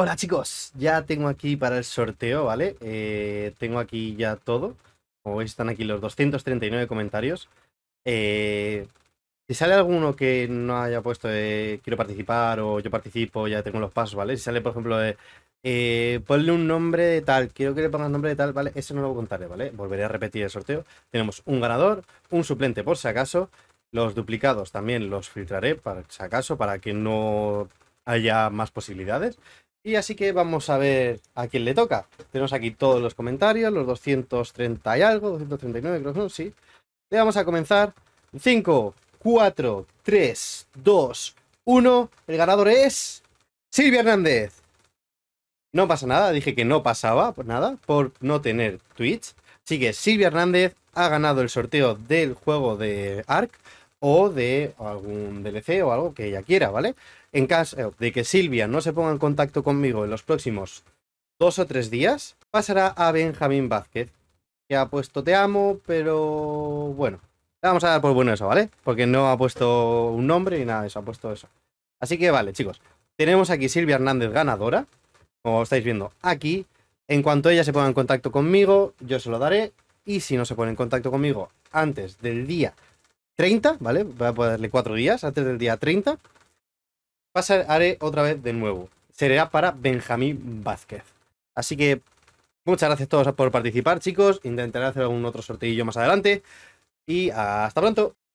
Hola chicos, ya tengo aquí para el sorteo, ¿vale? Eh, tengo aquí ya todo. Como están aquí los 239 comentarios. Eh, si sale alguno que no haya puesto eh, quiero participar o yo participo, ya tengo los pasos, ¿vale? Si sale, por ejemplo, de eh, ponle un nombre de tal, quiero que le pongas nombre de tal, ¿vale? eso no lo contaré, ¿vale? Volveré a repetir el sorteo. Tenemos un ganador, un suplente por si acaso. Los duplicados también los filtraré, para si acaso, para que no haya más posibilidades. Y así que vamos a ver a quién le toca. Tenemos aquí todos los comentarios, los 230 y algo, 239 creo que son, sí. Le vamos a comenzar. 5, 4, 3, 2, 1. El ganador es Silvia Hernández. No pasa nada, dije que no pasaba por pues nada por no tener Twitch. Así que Silvia Hernández ha ganado el sorteo del juego de Ark o de algún DLC o algo que ella quiera, ¿vale? En caso de que Silvia no se ponga en contacto conmigo en los próximos dos o tres días, pasará a Benjamín Vázquez, que ha puesto te amo, pero bueno, le vamos a dar por bueno eso, ¿vale? Porque no ha puesto un nombre ni nada de eso, ha puesto eso. Así que vale, chicos, tenemos aquí Silvia Hernández ganadora, como estáis viendo aquí. En cuanto ella se ponga en contacto conmigo, yo se lo daré. Y si no se pone en contacto conmigo antes del día 30, ¿vale? Voy a darle 4 días, antes del día 30. Pasaré otra vez de nuevo. Será para Benjamín Vázquez. Así que muchas gracias a todos por participar, chicos. Intentaré hacer algún otro sorteillo más adelante. Y hasta pronto.